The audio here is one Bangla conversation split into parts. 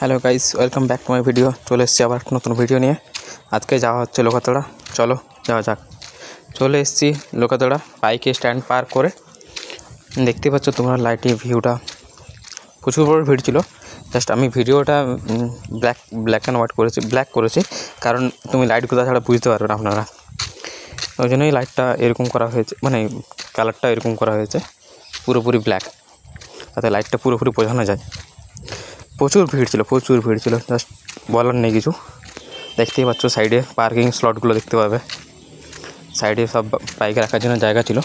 hello guys welcome back to my video চলো এসছি আবার নতুন ভিডিও নিয়ে আজকে যাওয়া হচ্ছে লোকাতড়া চলো যাওয়া যাক চলো এসছি লোকাতড়া বাইকের স্ট্যান্ড পার্ক করে দেখতে পাচ্ছ তোমরা লাইটের ভিউটা কিছুক্ষণ পর ভিড় ছিল जस्ट আমি ভিডিওটা ব্ল্যাক ব্ল্যাক এন্ড ওয়াট করেছি ব্ল্যাক করেছি কারণ তুমি লাইটগুলো আসলে বুঝতে পারছো আপনারা অজনেই লাইটটা এরকম করা হয়েছে মানে কালারটা এরকম করা হয়েছে পুরোপুরি ব্ল্যাক আর লাইটটা পুরোপুরি বোঝা না যায় প্রচুর ভিড় ছিল প্রচুর ভিড় ছিল জাস্ট বলার নেই কিছু দেখতেই পাচ্ছ সাইডে পার্কিং স্লটগুলো দেখতে পাবে সাইডে সব বাইক রাখার জন্য জায়গা ছিল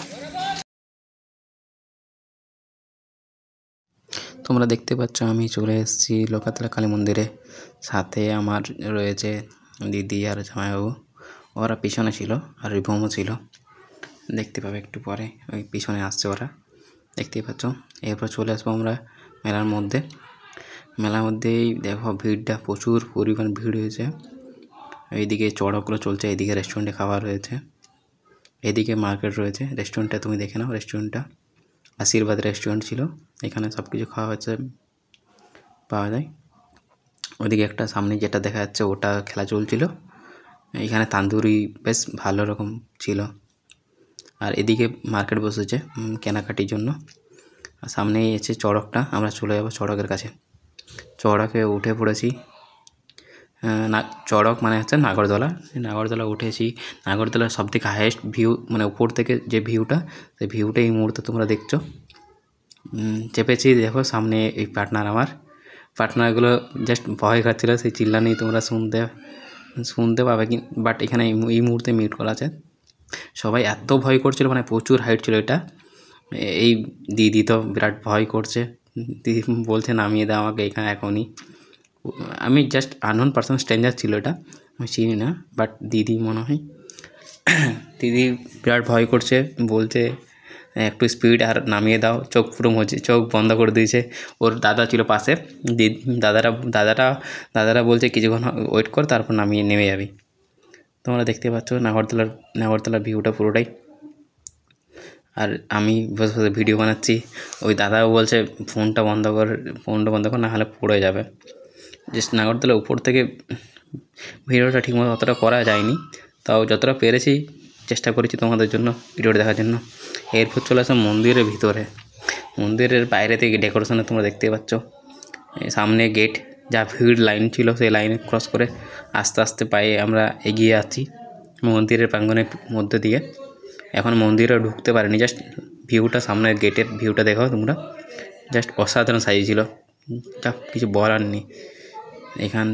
তোমরা দেখতে পাচ্ছ আমি চলে এসেছি লোকাতলা কালী মন্দিরে সাথে আমার রয়েছে দিদি আর জামাইবাবু ওরা পিছনে ছিল আর রিভমও ছিল দেখতে পাবে একটু পরে ওই পিছনে আসছে ওরা দেখতেই পাচ্ছ এরপর চলে আসবো আমরা মেলার মধ্যে মেলার মধ্যেই দেখো ভিড়টা প্রচুর পরিমাণ ভিড় হয়েছে এইদিকে চড়কগুলো চলছে এদিকে রেস্টুরেন্টে খাবার রয়েছে এদিকে মার্কেট রয়েছে রেস্টুরেন্টটা তুমি দেখে নাও রেস্টুরেন্টটা আশীর্বাদ রেস্টুরেন্ট ছিল এখানে সব কিছু খাওয়া হচ্ছে পাওয়া যায় ওদিকে একটা সামনে যেটা দেখা যাচ্ছে ওটা খেলা চলছিল এখানে তান্দুরি বেশ ভালো রকম ছিল আর এদিকে মার্কেট বসেছে কেনাকাটির জন্য আর সামনেই এসে চড়কটা আমরা চলে যাবো চড়কের কাছে চড়কে উঠে পড়েছি না চড়ক মানে হচ্ছে নাগরদোলা নাগরদোলা উঠেছি নাগরদোলার সব থেকে হায়েস্ট ভিউ মানে উপর থেকে যে ভিউটা সেই ভিউটা এই মুহূর্তে তোমরা দেখছো চেপেছি দেখো সামনে এই পার্টনার আমার পার্টনারগুলো জাস্ট ভয় খাচ্ছিলো সেই চিল্লানি তোমরা শুনতে শুনতে পাবে কি বাট এখানে এই মুহূর্তে মিউট করা আছে সবাই এত ভয় করছিল মানে প্রচুর হাইট ছিল এটা এই দিদি তো বিরাট ভয় করছে দিদি বলছে নামিয়ে দাও আমাকে এখানে এখনই আমি জাস্ট আননোন পার্সন স্ট্রেঞ্জার ছিল এটা আমি চিনি না বাট দিদি মনে হয় দিদি বিরাট ভয় করছে বলছে একটু স্পিড আর নামিয়ে দাও চোখ পুরো মজে চোখ বন্ধ করে দিয়েছে ওর দাদা ছিল পাশে দিদি দাদারা দাদারা দাদারা বলছে কিছুক্ষণ ওয়েট কর তারপর নামিয়ে নেমে যাবি তোমরা দেখতে পাচ্ছ নাগরতলার নাগরতলার ভিউটা পুরোটাই আর আমি বসে বসে ভিডিও বানাচ্ছি ওই দাদাও বলছে ফোনটা বন্ধ কর ফোনটা বন্ধ কর নাহলে পড়ে যাবে যে নাগরদোলা উপর থেকে ভিডিওটা ঠিকমতো অতটা করা যায়নি তাও যতটা পেরেছি চেষ্টা করেছি তোমাদের জন্য ভিডিওটা দেখার জন্য এরপর চলে আসে মন্দিরের ভিতরে মন্দিরের বাইরে থেকে ডেকোরেশনে তোমরা দেখতে পাচ্ছ সামনে গেট যা ভিড় লাইন ছিল সেই লাইনে ক্রস করে আস্তে আস্তে পায়ে আমরা এগিয়ে আছি মন্দিরের প্রাঙ্গনের মধ্যে দিয়ে এখন মন্দিরে ঢুকতে পারিনি জাস্ট ভিউটা সামনের গেটের ভিউটা দেখো তোমরা জাস্ট অসাধারণ সাইজ ছিল যা কিছু বলার নেই এখান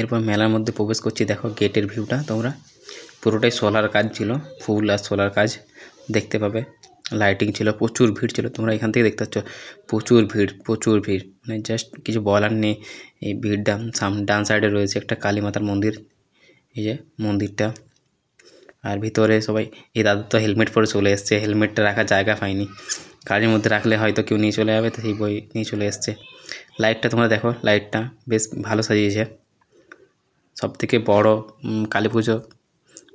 এরপর মেলার মধ্যে প্রবেশ করছি দেখো গেটের ভিউটা তোমরা পুরোটাই সোলার কাজ ছিল ফুল আর সোলার কাজ দেখতে পাবে লাইটিং ছিল প্রচুর ভিড় ছিল তোমরা এখান থেকে দেখতে পাচ্ছ প্রচুর ভিড় প্রচুর ভিড় মানে জাস্ট কিছু বলার নেই এই ভিড় ডান সাম ডান সাইডে রয়েছে একটা কালী মাতার মন্দির এই যে মন্দিরটা আর ভিতরে সবাই এই দাদু তো হেলমেট পরে চলে এসছে হেলমেটটা রাখার জায়গা পায়নি গাড়ির মধ্যে রাখলে হয়তো কেউ নিয়ে চলে যাবে তো সেই বই নিয়ে চলে এসছে লাইটটা তোমরা দেখো লাইটটা বেশ ভালো সাজিয়েছে সবথেকে বড় কালী পুজো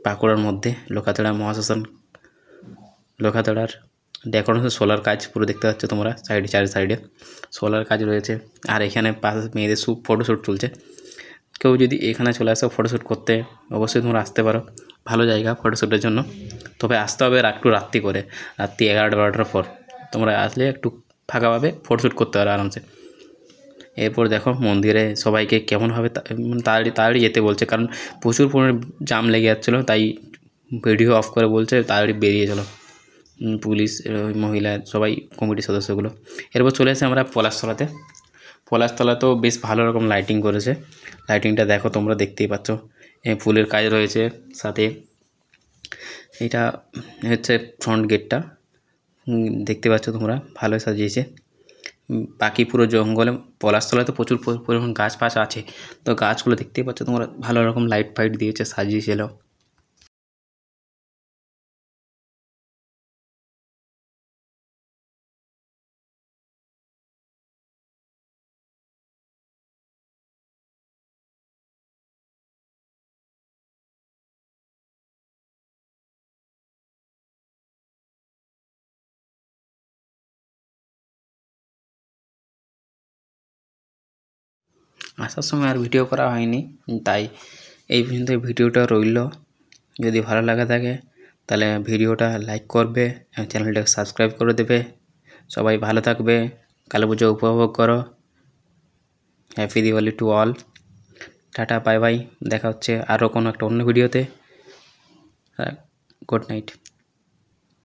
বাঁকুড়ার মধ্যে লোকাতড়া মহাশ্মশান লোখাতড়ার এখন সোলার কাজ পুরো দেখতে পাচ্ছ তোমরা সাইডে চারি সাইডে সোলার কাজ রয়েছে আর এখানে পাশে মেয়েদের সু ফটোশ্যুট চলছে কেউ যদি এখানে চলে আসো ফটোশ্যুট করতে অবশ্যই তোমরা আসতে পারো ভালো জায়গা ফটোশ্যুটের জন্য তবে আসতে হবে একটু রাত্রি করে রাত্রি এগারোটা বারোটার পর তোমরা আসলে একটু ফাঁকাভাবে ফটোশ্যুট করতে পারো আরামসে এরপর দেখো মন্দিরে সবাইকে কেমনভাবে মানে তাড়াতাড়ি তাড়াতাড়ি যেতে বলছে কারণ প্রচুর পরিমাণে জাম লেগে যাচ্ছিলো তাই ভিডিও অফ করে বলছে তাড়াতাড়ি বেরিয়ে চলো পুলিশ মহিলা সবাই কমিটির সদস্যগুলো এরপর চলে আসে আমরা পলাশতলাতে পলাশতলা তো বেশ ভালো রকম লাইটিং করেছে লাইটিংটা দেখো তোমরা দেখতেই পাচ্ছ ফুলের কাজ রয়েছে সাথে এটা হচ্ছে ফ্রন্ট গেটটা দেখতে পাচ্ছ তোমরা ভালো সাজিয়েছে বাকি পুরো জঙ্গলে পলাশতলায় তো প্রচুর পরিমাণ গাছ ফাছ আছে তো গাছগুলো দেখতেই পাচ্ছ তোমরা ভালো রকম লাইট ফাইট দিয়েছে সাজিয়েছিল আসার সময় আর ভিডিও করা হয়নি তাই এই পর্যন্ত ভিডিওটা রইল যদি ভালো লাগে থাকে তাহলে ভিডিওটা লাইক করবে এবং চ্যানেলটাকে সাবস্ক্রাইব করে দেবে সবাই ভালো থাকবে কালী পুজো উপভোগ করো happy Diwali to all tata bye bye দেখা হচ্ছে আরও কোনো একটা অন্য ভিডিওতে গুড নাইট